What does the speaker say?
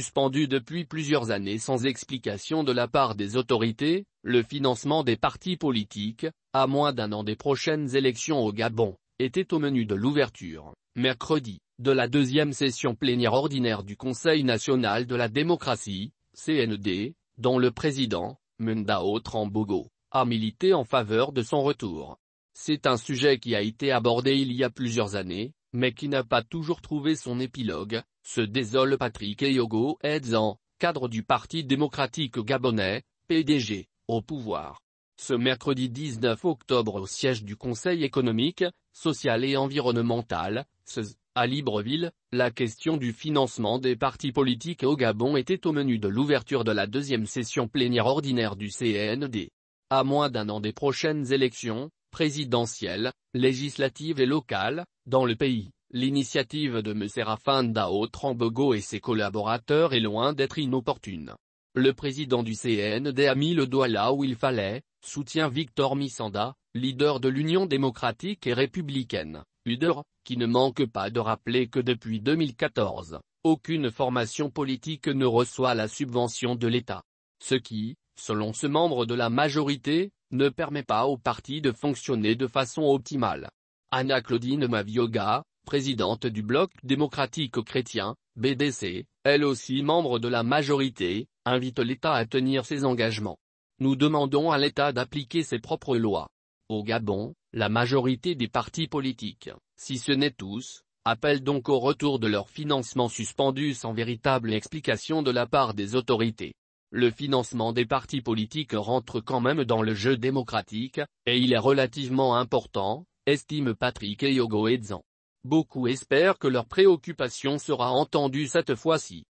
suspendu depuis plusieurs années sans explication de la part des autorités, le financement des partis politiques, à moins d'un an des prochaines élections au Gabon, était au menu de l'ouverture, mercredi, de la deuxième session plénière ordinaire du Conseil national de la démocratie, CND, dont le président, Mundao Trambogo, a milité en faveur de son retour. C'est un sujet qui a été abordé il y a plusieurs années, mais qui n'a pas toujours trouvé son épilogue, se désole Patrick Eyogo Edzan, cadre du Parti démocratique gabonais, PDG, au pouvoir. Ce mercredi 19 octobre au siège du Conseil économique, social et environnemental, à Libreville, la question du financement des partis politiques au Gabon était au menu de l'ouverture de la deuxième session plénière ordinaire du CND. À moins d'un an des prochaines élections, présidentielles, législatives et locales, dans le pays, L'initiative de M. Raphaël Dao et ses collaborateurs est loin d'être inopportune. Le président du CND a mis le doigt là où il fallait, soutient Victor Missanda, leader de l'Union démocratique et républicaine, UDER, qui ne manque pas de rappeler que depuis 2014, aucune formation politique ne reçoit la subvention de l'État. Ce qui, selon ce membre de la majorité, ne permet pas au parti de fonctionner de façon optimale. Anna-Claudine Mavioga, présidente du Bloc démocratique-chrétien, BDC, elle aussi membre de la majorité, invite l'État à tenir ses engagements. Nous demandons à l'État d'appliquer ses propres lois. Au Gabon, la majorité des partis politiques, si ce n'est tous, appellent donc au retour de leur financement suspendu sans véritable explication de la part des autorités. Le financement des partis politiques rentre quand même dans le jeu démocratique, et il est relativement important, estime Patrick Eyogo Edzan. Beaucoup espèrent que leur préoccupation sera entendue cette fois-ci.